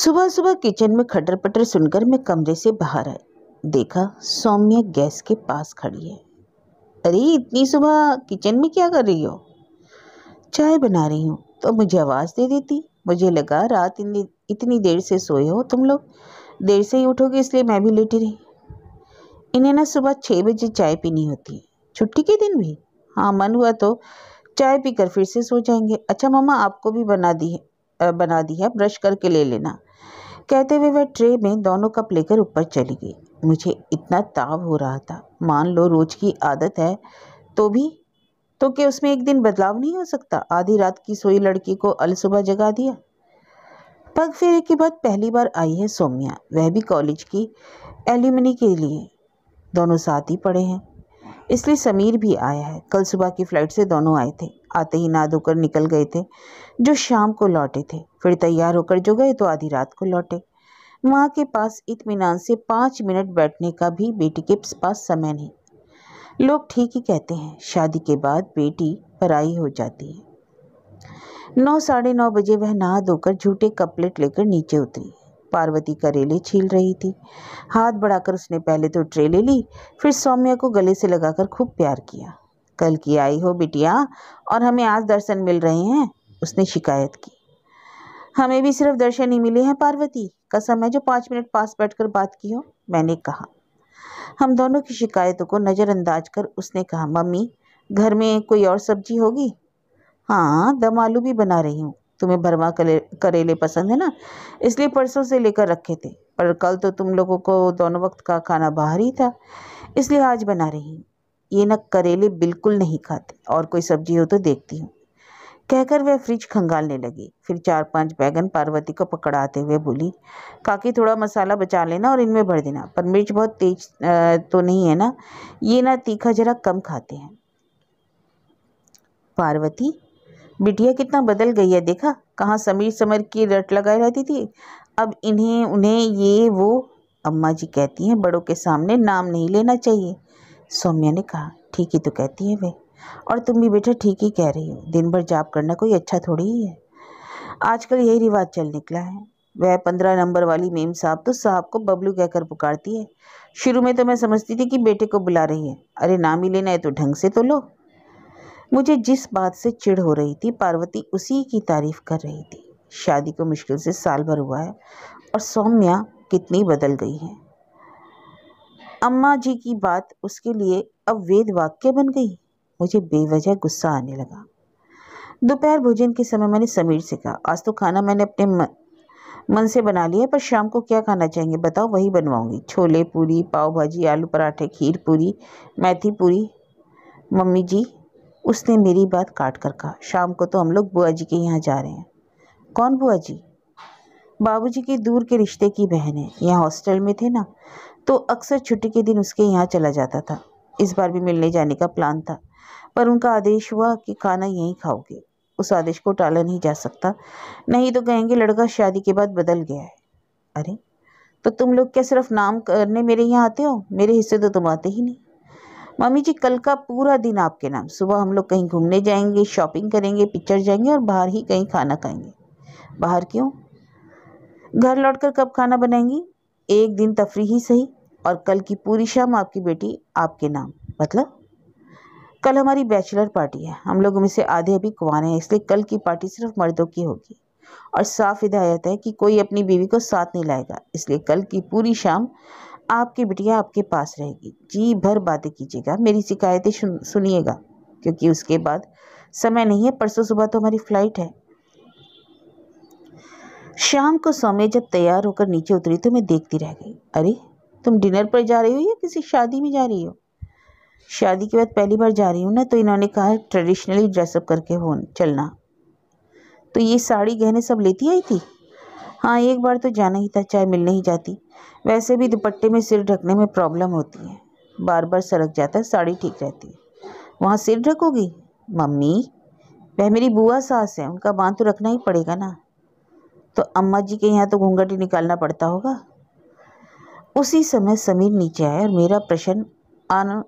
सुबह सुबह किचन में खटर पटर सुनकर मैं कमरे से बाहर आई देखा सौम्या गैस के पास खड़ी है अरे इतनी सुबह किचन में क्या कर रही हो चाय बना रही हूँ तो मुझे आवाज़ दे देती मुझे लगा रात इतनी देर से सोए हो तुम लोग देर से ही उठोगे इसलिए मैं भी लेटी रही इन्हें ना सुबह छः बजे चाय पीनी होती है छुट्टी के दिन भी हाँ मन हुआ तो चाय पीकर फिर से सो जाएंगे अच्छा मामा आपको भी बना दी है बना दिया ब्रश करके ले लेना कहते हुए वह ट्रे में दोनों कप लेकर ऊपर चली गई मुझे इतना ताव हो रहा था मान लो रोज की आदत है तो भी तो क्या उसमें एक दिन बदलाव नहीं हो सकता आधी रात की सोई लड़की को अलसुबह जगा दिया पग फेरे के बाद पहली बार आई है सोमिया वह भी कॉलेज की एल्यूमिनी के लिए दोनों साथ ही पढ़े हैं इसलिए समीर भी आया है कल सुबह की फ़्लाइट से दोनों आए थे आते ही ना धोकर निकल गए थे जो शाम को लौटे थे फिर तैयार होकर जो गए तो आधी रात को लौटे माँ के पास इतमान से पाँच मिनट बैठने का भी बेटी के पास समय नहीं लोग ठीक ही कहते हैं शादी के बाद बेटी पराई हो जाती है नौ साढ़े नौ बजे वह नहा धोकर झूठे कपलेट लेकर नीचे उतरी पार्वती करेले छील रही थी हाथ बढ़ाकर उसने पहले तो ट्रे ले ली फिर सौम्या को गले से लगाकर खूब प्यार किया कल की आई हो बिटिया और हमें आज दर्शन मिल रहे हैं उसने शिकायत की हमें भी सिर्फ दर्शन ही मिले हैं पार्वती कसम है जो पाँच मिनट पास बैठकर बात की हो मैंने कहा हम दोनों की शिकायतों को नज़रअंदाज कर उसने कहा मम्मी घर में कोई और सब्जी होगी हाँ दम आलू भी बना रही हूँ तुम्हें भरमा करेले पसंद है ना इसलिए परसों से लेकर रखे थे पर कल तो तुम लोगों को दोनों वक्त का खाना बाहर ही था इसलिए आज बना रही हूँ ये ना करेले बिल्कुल नहीं खाते और कोई सब्जी हो तो देखती हूँ कहकर वह फ्रिज खंगालने लगी फिर चार पांच बैगन पार्वती को पकड़ाते हुए बोली काकी थोड़ा मसाला बचा लेना और इनमें भर देना पर मिर्च बहुत तेज तो नहीं है ना ये ना तीखा जरा कम खाते हैं पार्वती बिटिया कितना बदल गई है देखा कहाँ समीर समर की रट लगाए रहती थी अब इन्हें उन्हें ये वो अम्मा जी कहती हैं बड़ों के सामने नाम नहीं लेना चाहिए सौम्या ने कहा ठीक ही तो कहती है वे और तुम भी बेटा ठीक ही कह रही हो दिन भर जाप करना कोई अच्छा थोड़ी ही है आजकल यही रिवाज चल निकला है वह पंद्रह नंबर वाली मेम साहब तो साहब को बबलू कहकर पुकारती है शुरू में तो मैं समझती थी कि बेटे को बुला रही है अरे नाम ही लेना है तो ढंग से तो लो मुझे जिस बात से चिढ़ हो रही थी पार्वती उसी की तारीफ कर रही थी शादी को मुश्किल से साल भर हुआ है और सौम्या कितनी बदल गई है अम्मा जी की बात उसके लिए अब वेद वाक्य बन गई मुझे बेवजह गुस्सा आने लगा दोपहर भोजन के समय मैंने समीर से कहा आज तो खाना मैंने अपने मन, मन से बना लिया पर शाम को क्या खाना चाहेंगे बताओ वही बनवाऊंगी छोले पूरी पाव भाजी आलू पराठे खीर पूरी मैथी पूरी मम्मी जी उसने मेरी बात काट कर कहा शाम को तो हम लोग बुआ जी के यहाँ जा रहे हैं कौन बुआ जी बाबू जी की दूर के रिश्ते की बहन है यहाँ हॉस्टल में थे ना तो अक्सर छुट्टी के दिन उसके यहाँ चला जाता था इस बार भी मिलने जाने का प्लान था पर उनका आदेश हुआ कि खाना यहीं खाओगे उस आदेश को टाला नहीं जा सकता नहीं तो कहेंगे लड़का शादी के बाद बदल गया है अरे तो तुम लोग क्या सिर्फ नाम करने मेरे यहाँ आते हो मेरे हिस्से तो तुम आते ही नहीं मम्मी जी कल का पूरा दिन आपके नाम सुबह हम लोग कहीं घूमने जाएंगे शॉपिंग करेंगे पिक्चर जाएंगे और बाहर ही कहीं खाना खाएंगे बाहर क्यों घर लौटकर कब खाना बनाएंगी एक दिन तफरी तो ही सही और कल की पूरी शाम आपकी बेटी आपके नाम मतलब कल हमारी बैचलर पार्टी है हम लोग में से आधे अभी कुंवारे हैं इसलिए कल की पार्टी सिर्फ मर्दों की होगी और साफ हिदायत है कि कोई अपनी बीवी को साथ नहीं लाएगा इसलिए कल की पूरी शाम आपकी बिटिया आपके पास रहेगी जी भर बातें कीजिएगा मेरी शिकायतें सुनिएगा क्योंकि उसके बाद समय नहीं है परसों सुबह तो हमारी फ्लाइट है शाम को सौम्य जब तैयार होकर नीचे उतरी तो मैं देखती रह गई अरे तुम डिनर पर जा रही हो या किसी शादी में जा रही हो शादी के बाद पहली बार जा रही हूँ ना तो इन्होंने कहा ट्रेडिशनली ड्रेसअप करके हो चलना तो ये साड़ी गहने सब लेती आई थी हाँ एक बार तो जाना ही था चाहे मिलने ही जाती वैसे भी दुपट्टे में सिर ढकने में प्रॉब्लम होती है बार बार सड़क जाता है साड़ी ठीक रहती है वहाँ सिर ढकोगी मम्मी वह मेरी बुआ सास है उनका बांध तो रखना ही पड़ेगा ना तो अम्मा जी के यहाँ तो घूंघट ही निकालना पड़ता होगा उसी समय समीर नीचे आया और मेरा प्रश्न अन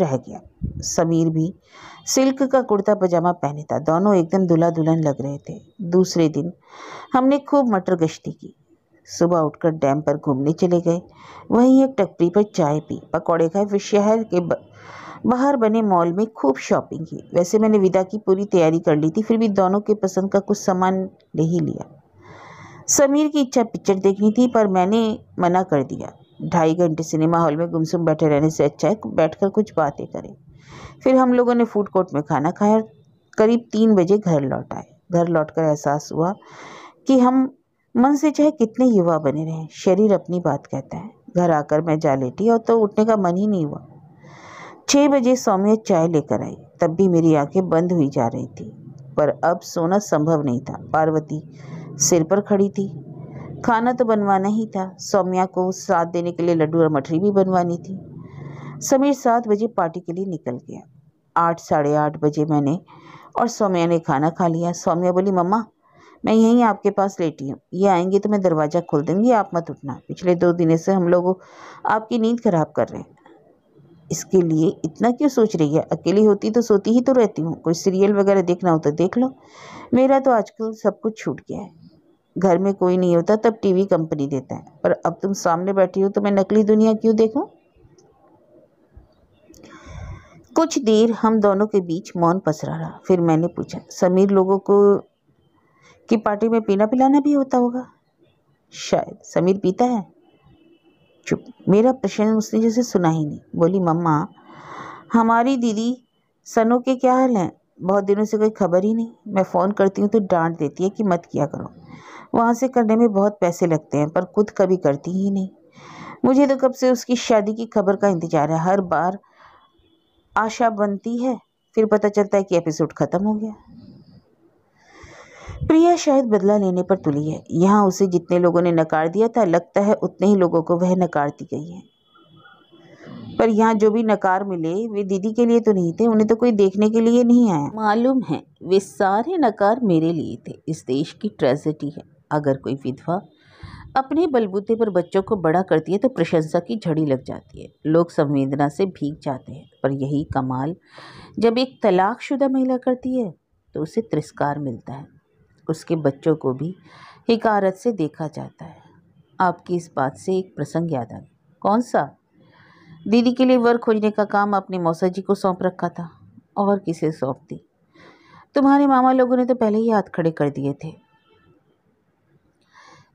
रह गया समीर भी सिल्क का कुर्ता पजामा पहने था दोनों एकदम दुल्हा दुल्हन लग रहे थे दूसरे दिन हमने खूब मटर गश्ती की सुबह उठकर डैम पर घूमने चले गए वहीं एक टपरी पर चाय पी पकौड़े खाए फिर शहर के बाहर बने मॉल में खूब शॉपिंग की वैसे मैंने विदा की पूरी तैयारी कर ली थी फिर भी दोनों के पसंद का कुछ सामान ले ही लिया समीर की इच्छा पिक्चर देखनी थी पर मैंने मना कर दिया ढाई घंटे सिनेमा हॉल में गुमसुम बैठे रहने से अच्छा है बैठकर कुछ बातें करें फिर हम लोगों ने फूड कोर्ट में खाना खाया और करीब तीन बजे घर लौट आए घर लौटकर एहसास हुआ कि हम मन से चाहे कितने युवा बने रहें शरीर अपनी बात कहता है घर आकर मैं जा लेटी और तो उठने का मन ही नहीं हुआ छः बजे सौम्य चाय लेकर आई तब भी मेरी आंखें बंद हुई जा रही थी पर अब सोना संभव नहीं था पार्वती सिर पर खड़ी थी खाना तो बनवाना ही था सौम्या को साथ देने के लिए लड्डू और मठरी भी बनवानी थी समीर सात बजे पार्टी के लिए निकल गया आठ साढ़े आठ बजे मैंने और सौम्या ने खाना खा लिया सौम्या बोली मम्मा मैं यहीं आपके पास लेटी हूँ ये आएंगे तो मैं दरवाज़ा खोल दूँगी आप मत उठना पिछले दो दिनों से हम लोग आपकी नींद खराब कर रहे हैं इसके लिए इतना क्यों सोच रही है अकेली होती तो सोती ही तो रहती हूँ कोई सीरियल वगैरह देखना हो तो देख लो मेरा तो आजकल सब कुछ छूट गया है घर में कोई नहीं होता तब टीवी कंपनी देता है पर अब तुम सामने बैठी हो तो मैं नकली दुनिया क्यों देखूं कुछ देर हम दोनों के बीच मौन पसरा रहा फिर मैंने पूछा समीर लोगों को कि पार्टी में पीना पिलाना भी होता होगा शायद समीर पीता है चुप मेरा प्रश्न उसने जैसे सुना ही नहीं बोली मम्मा हमारी दीदी सनो के क्या हाल हैं बहुत दिनों से कोई खबर ही नहीं मैं फ़ोन करती हूँ तो डांट देती है कि मत किया करो वहाँ से करने में बहुत पैसे लगते हैं पर खुद कभी करती ही नहीं मुझे तो कब से उसकी शादी की खबर का इंतज़ार है हर बार आशा बनती है फिर पता चलता है कि एपिसोड ख़त्म हो गया प्रिया शायद बदला लेने पर तुली है यहाँ उसे जितने लोगों ने नकार दिया था लगता है उतने ही लोगों को वह नकार दी गई है पर यहाँ जो भी नकार मिले वे दीदी के लिए तो नहीं थे उन्हें तो कोई देखने के लिए नहीं आया मालूम है वे सारे नकार मेरे लिए थे इस देश की ट्रेजिडी है अगर कोई विधवा अपने बलबूते पर बच्चों को बड़ा करती है तो प्रशंसा की झड़ी लग जाती है लोग संवेदना से भीग जाते हैं पर यही कमाल जब एक तलाकशुदा महिला करती है तो उसे तिरस्कार मिलता है उसके बच्चों को भी हिकारत से देखा जाता है आपकी इस बात से एक प्रसंग याद आ गया कौन सा दीदी के लिए वर खोजने का काम आपने मौसा जी को सौंप रखा था और किसे सौंप दी तुम्हारे मामा लोगों ने तो पहले ही हाथ खड़े कर दिए थे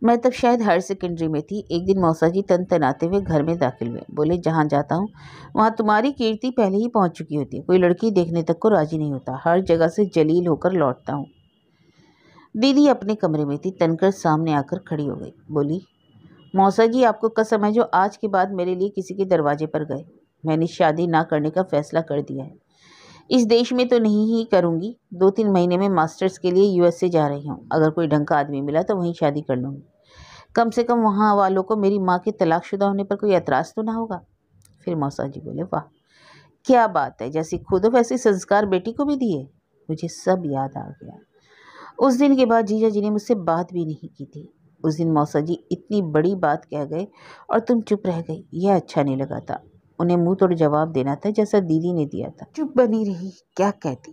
मैं तब शायद हायर सेकेंडरी में थी एक दिन मौसा जी तन तनाते हुए घर में दाखिल हुए बोले जहाँ जाता हूँ वहाँ तुम्हारी कीर्ति पहले ही पहुँच चुकी होती है कोई लड़की देखने तक को राजी नहीं होता हर जगह से जलील होकर लौटता हूँ दीदी अपने कमरे में थी तनकर सामने आकर खड़ी हो गई बोली मौसा जी आपको कसम है जो आज के बाद मेरे लिए किसी के दरवाजे पर गए मैंने शादी ना करने का फ़ैसला कर दिया है इस देश में तो नहीं ही करूँगी दो तीन महीने में मास्टर्स के लिए यूएसए जा रही हूँ अगर कोई ढंग का आदमी मिला तो वहीं शादी कर लूँगी कम से कम वहाँ वालों को मेरी माँ के तलाकशुदा होने पर कोई एतराज़ तो ना होगा फिर मौसा जी बोले वाह क्या बात है जैसे खुद वैसे संस्कार बेटी को भी दिए मुझे सब याद आ गया उस दिन के बाद जीजा जी ने मुझसे बात भी नहीं की थी उस दिन मौसा जी इतनी बड़ी बात कह गए और तुम चुप रह गई यह अच्छा नहीं लगा था उन्हें मुंह तोड़ जवाब देना था जैसा दीदी ने दिया था चुप बनी रही क्या कहती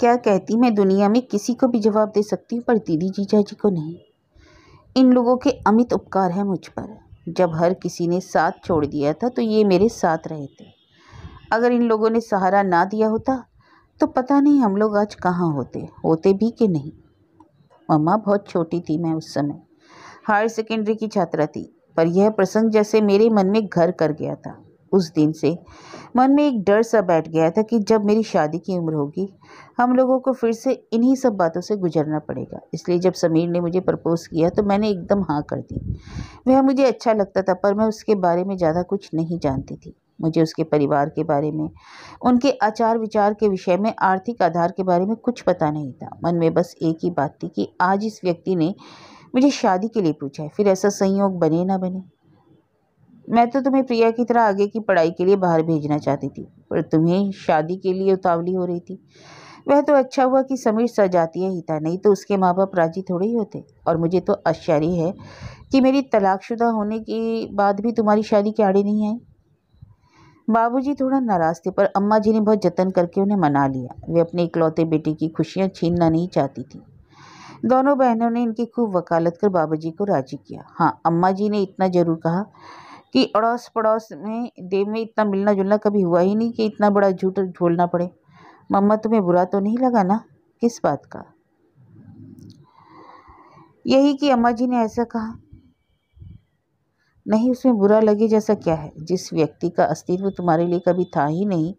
क्या कहती मैं दुनिया में किसी को भी जवाब दे सकती हूँ पर दीदी जीजा जी को नहीं इन लोगों के अमित उपकार हैं मुझ पर जब हर किसी ने साथ छोड़ दिया था तो ये मेरे साथ रहे थे अगर इन लोगों ने सहारा ना दिया होता तो पता नहीं हम लोग आज कहाँ होते होते भी कि नहीं मम्मा बहुत छोटी थी मैं उस समय हायर सेकेंडरी की छात्रा थी पर यह प्रसंग जैसे मेरे मन में घर कर गया था उस दिन से मन में एक डर सा बैठ गया था कि जब मेरी शादी की उम्र होगी हम लोगों को फिर से इन्हीं सब बातों से गुजरना पड़ेगा इसलिए जब समीर ने मुझे प्रपोज़ किया तो मैंने एकदम हाँ कर दी वह मुझे अच्छा लगता था पर मैं उसके बारे में ज़्यादा कुछ नहीं जानती थी मुझे उसके परिवार के बारे में उनके आचार विचार के विषय में आर्थिक आधार के बारे में कुछ पता नहीं था मन में बस एक ही बात थी कि आज इस व्यक्ति ने मुझे शादी के लिए पूछा है फिर ऐसा संयोग बने ना बने मैं तो तुम्हें प्रिया की तरह आगे की पढ़ाई के लिए बाहर भेजना चाहती थी पर तुम्हें शादी के लिए उतावली हो रही थी वह तो अच्छा हुआ कि समीर सजातीय ही था नहीं तो उसके माँ बाप राजी थोड़े ही होते और मुझे तो आश्चर्य है कि मेरी तलाकशुदा होने के बाद भी तुम्हारी शादी के आड़े नहीं आई बाबूजी थोड़ा नाराज थे पर अम्मा जी ने बहुत जतन करके उन्हें मना लिया वे अपने इकलौते बेटे की खुशियाँ छीनना नहीं चाहती थी दोनों बहनों ने इनकी खूब वकालत कर बाबूजी को राजी किया हाँ अम्मा जी ने इतना ज़रूर कहा कि अड़ोस पड़ोस में देव में इतना मिलना जुलना कभी हुआ ही नहीं कि इतना बड़ा झूठ झोलना पड़े मम्मा तुम्हें बुरा तो नहीं लगा ना किस बात का यही कि अम्मा जी ने ऐसा कहा नहीं उसमें बुरा लगे जैसा क्या है जिस व्यक्ति का अस्तित्व तुम्हारे लिए कभी था ही नहीं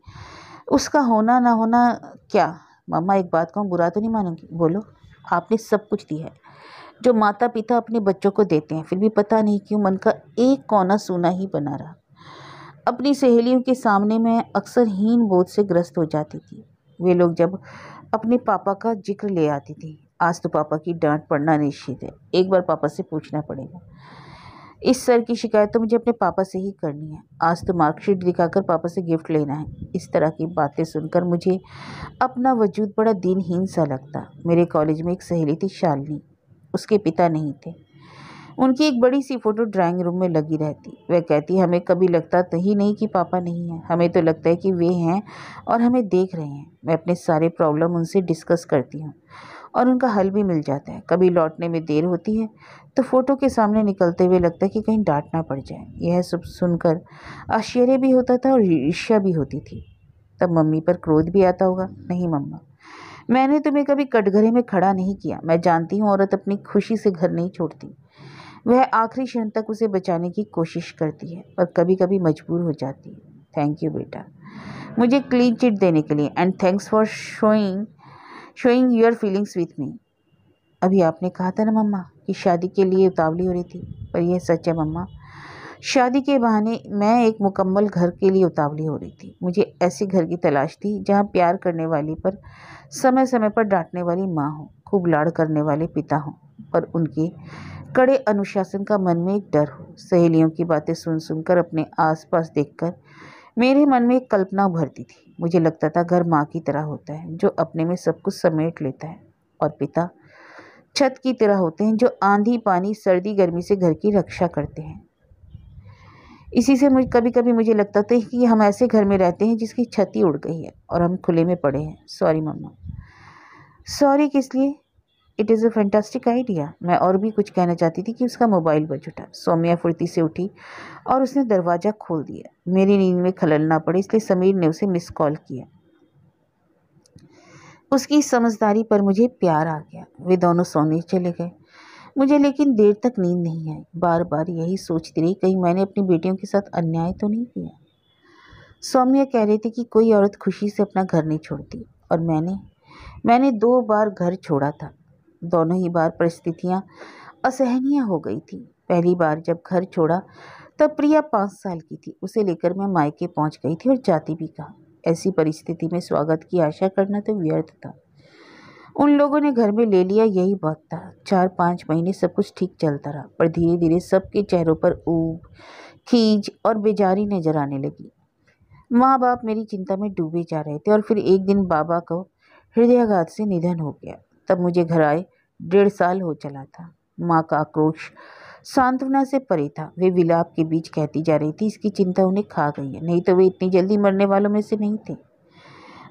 उसका होना ना होना क्या मम्मा एक बात कहूँ बुरा तो नहीं मानूंगी बोलो आपने सब कुछ दिया है जो माता पिता अपने बच्चों को देते हैं फिर भी पता नहीं क्यों मन का एक कोना सूना ही बना रहा अपनी सहेलियों के सामने मैं अक्सर हीन बोध से ग्रस्त हो जाती थी वे लोग जब अपने पापा का जिक्र ले आती थी आज तो पापा की डांट पड़ना निश्चित है एक बार पापा से पूछना पड़ेगा इस सर की शिकायत तो मुझे अपने पापा से ही करनी है आज तो मार्कशीट दिखाकर पापा से गिफ्ट लेना है इस तरह की बातें सुनकर मुझे अपना वजूद बड़ा दिनहीन सा लगता मेरे कॉलेज में एक सहेली थी शालिनी उसके पिता नहीं थे उनकी एक बड़ी सी फ़ोटो ड्राइंग रूम में लगी रहती वह कहती हमें कभी लगता तो ही नहीं कि पापा नहीं है हमें तो लगता है कि वे हैं और हमें देख रहे हैं मैं अपने सारे प्रॉब्लम उनसे डिस्कस करती हूँ और उनका हल भी मिल जाता है कभी लौटने में देर होती है तो फ़ोटो के सामने निकलते हुए लगता है कि कहीं डांट ना पड़ जाए यह सब सुनकर आश्चर्य भी होता था और ईर्ष्या भी होती थी तब मम्मी पर क्रोध भी आता होगा नहीं मम्मा मैंने तुम्हें कभी कटघरे में खड़ा नहीं किया मैं जानती हूँ औरत अपनी खुशी से घर नहीं छोड़ती वह आखिरी क्षण तक उसे बचाने की कोशिश करती है और कभी कभी मजबूर हो जाती है थैंक यू बेटा मुझे क्लीन चिट देने के लिए and thanks for showing showing your feelings with me अभी आपने कहा था ना मम्मा कि शादी के लिए उतावली हो रही थी पर यह सच है मम्मा शादी के बहाने मैं एक मुकम्मल घर के लिए उतावली हो रही थी मुझे ऐसे घर की तलाश थी जहाँ प्यार करने वाली पर समय समय पर डांटने वाली माँ हो खूब लाड़ करने वाले पिता हों पर उनके कड़े अनुशासन का मन में एक डर हो सहेलियों की बातें सुन सुनकर अपने आसपास देखकर मेरे मन में एक कल्पना उभरती थी मुझे लगता था घर माँ की तरह होता है जो अपने में सब कुछ समेट लेता है और पिता छत की तरह होते हैं जो आंधी पानी सर्दी गर्मी से घर की रक्षा करते हैं इसी से मुझे कभी कभी मुझे लगता था कि हम ऐसे घर में रहते हैं जिसकी छत ही उड़ गई है और हम खुले में पड़े हैं सॉरी मम्मा सॉरी किस लिए it is a fantastic idea मैं और भी कुछ कहना चाहती थी कि उसका मोबाइल बज उठा सोम्या फुर्ती से उठी और उसने दरवाज़ा खोल दिया मेरी नींद में खलल ना पड़े इसलिए समीर ने उसे मिस कॉल किया उसकी समझदारी पर मुझे प्यार आ गया वे दोनों सोने चले गए मुझे लेकिन देर तक नींद नहीं आई बार बार यही सोचती रही कहीं मैंने अपनी बेटियों के साथ अन्याय तो नहीं किया सौम्या कह रही थी कि कोई औरत खुशी से अपना घर नहीं छोड़ती और मैंने मैंने दो बार घर छोड़ा था दोनों ही बार परिस्थितियाँ असहनीय हो गई थी पहली बार जब घर छोड़ा तब प्रिया पाँच साल की थी उसे लेकर मैं मायके पहुंच गई थी और जाती भी कहा ऐसी परिस्थिति में स्वागत की आशा करना तो व्यर्थ था उन लोगों ने घर में ले लिया यही बहुत था चार पाँच महीने सब कुछ ठीक चलता रहा पर धीरे धीरे सबके चेहरों पर ऊब खींच और बेजारी नजर आने लगी माँ बाप मेरी चिंता में डूबे जा रहे थे और फिर एक दिन बाबा को हृदयाघात से निधन हो गया तब मुझे घर आए डेढ़ साल हो चला था माँ का आक्रोश सांत्वना से परे था वे विलाप के बीच कहती जा रही थी इसकी चिंता उन्हें खा गई है नहीं तो वे इतनी जल्दी मरने वालों में से नहीं थे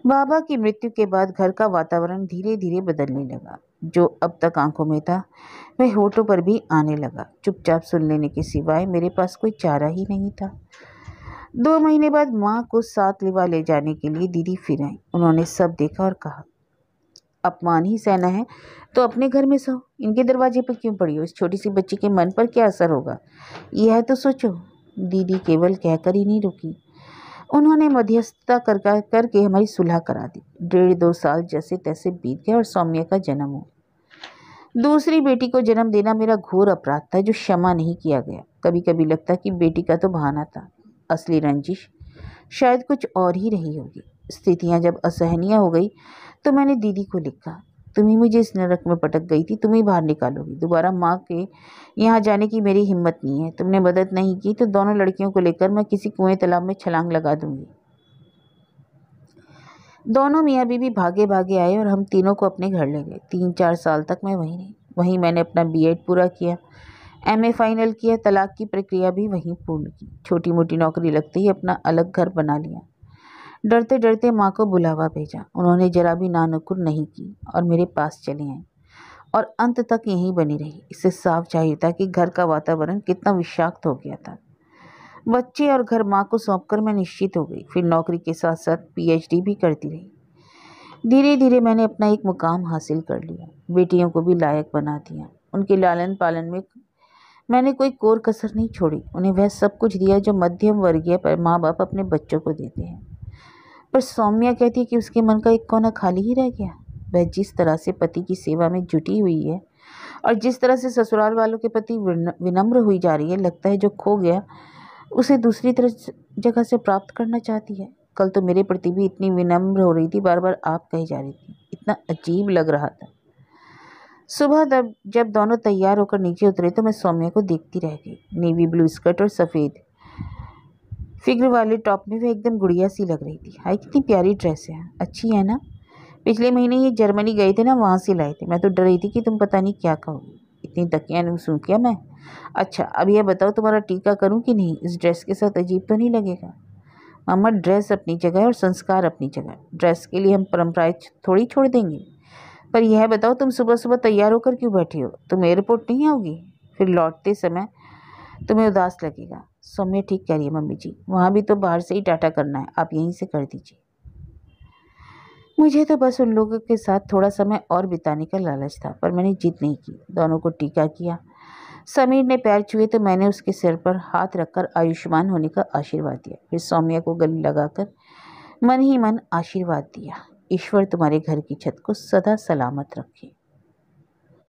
बाबा की मृत्यु के बाद घर का वातावरण धीरे धीरे बदलने लगा जो अब तक आंखों में था वह होठों पर भी आने लगा चुपचाप सुन लेने के सिवाय मेरे पास कोई चारा ही नहीं था दो महीने बाद माँ को साथ लिवा ले जाने के लिए दीदी फिर आई उन्होंने सब देखा और कहा अपमान ही सहना है तो अपने घर में सो इनके दरवाजे पर क्यों पड़ी हो इस छोटी सी बच्ची के मन पर क्या असर होगा यह तो सोचो दीदी केवल कहकर ही नहीं रुकी उन्होंने मध्यस्थता कर करके हमारी सुलह करा दी डेढ़ दो साल जैसे तैसे बीत गए और सौम्या का जन्म हुआ दूसरी बेटी को जन्म देना मेरा घोर अपराध था जो क्षमा नहीं किया गया कभी कभी लगता कि बेटी का तो बहाना था असली रंजिश शायद कुछ और ही रही होगी स्थितियां जब असहनीय हो गई तो मैंने दीदी को लिखा तुम्ही मुझे इस नरक में पटक गई थी तुम्हें बाहर निकालोगी दोबारा माँ के यहाँ जाने की मेरी हिम्मत नहीं है तुमने मदद नहीं की तो दोनों लड़कियों को लेकर मैं किसी कुएं तालाब में छलांग लगा दूंगी दोनों मियाँ बीबी भागे भागे आए और हम तीनों को अपने घर ले गए तीन चार साल तक मैं वहीं रही वहीं मैंने अपना बी पूरा किया एम फाइनल किया तलाक की प्रक्रिया भी वहीं पूर्ण की छोटी मोटी नौकरी लगते ही अपना अलग घर बना लिया डरते डरते माँ को बुलावा भेजा उन्होंने जरा भी नानुकुर नहीं की और मेरे पास चले आए और अंत तक यहीं बनी रही इससे साफ चाहिए था कि घर का वातावरण कितना विषाक्त हो गया था बच्चे और घर माँ को सौंपकर मैं निश्चित हो गई फिर नौकरी के साथ साथ पीएचडी भी करती रही धीरे धीरे मैंने अपना एक मुकाम हासिल कर लिया बेटियों को भी लायक बना दिया उनके लालन पालन में मैंने कोई कोर कसर नहीं छोड़ी उन्हें वह सब कुछ दिया जो मध्यम वर्गीय पर माँ बाप अपने बच्चों को देते हैं पर सौम्या कहती है कि उसके मन का एक कोना खाली ही रह गया वह जिस तरह से पति की सेवा में जुटी हुई है और जिस तरह से ससुराल वालों के प्रति विनम्र हुई जा रही है लगता है जो खो गया उसे दूसरी तरह जगह से प्राप्त करना चाहती है कल तो मेरे प्रति भी इतनी विनम्र हो रही थी बार बार आप कही जा रही थी इतना अजीब लग रहा था सुबह जब जब दोनों तैयार होकर नीचे उतरे तो मैं सौम्या को देखती रह गई नेवी ब्लू स्कर्ट और सफ़ेद फिक्र वाले टॉप में वह एकदम गुड़िया सी लग रही थी हाय कितनी प्यारी ड्रेस है अच्छी है ना पिछले महीने ये जर्मनी गए थे ना वहाँ से लाए थे मैं तो डर रही थी कि तुम पता नहीं क्या कहोगी इतनी तकिया सूख क्या मैं अच्छा अब यह बताओ तुम्हारा टीका करूँ कि नहीं इस ड्रेस के साथ अजीब तो नहीं लगेगा मामा ड्रेस अपनी जगह है और संस्कार अपनी जगह ड्रेस के लिए हम परम्पराएँ थोड़ी छोड़ देंगे पर यह बताओ तुम सुबह सुबह तैयार होकर क्यों बैठी हो तुम एयरपोर्ट नहीं आओगी फिर लौटते समय तुम्हें उदास लगेगा सौम्य ठीक कह रही है मम्मी जी वहाँ भी तो बाहर से ही टाटा करना है आप यहीं से कर दीजिए मुझे तो बस उन लोगों के साथ थोड़ा समय और बिताने का लालच था पर मैंने जीत नहीं की दोनों को टीका किया समीर ने पैर छुए तो मैंने उसके सिर पर हाथ रखकर आयुष्मान होने का आशीर्वाद दिया फिर सौम्या को गले लगाकर मन ही मन आशीर्वाद दिया ईश्वर तुम्हारे घर की छत को सदा सलामत रखे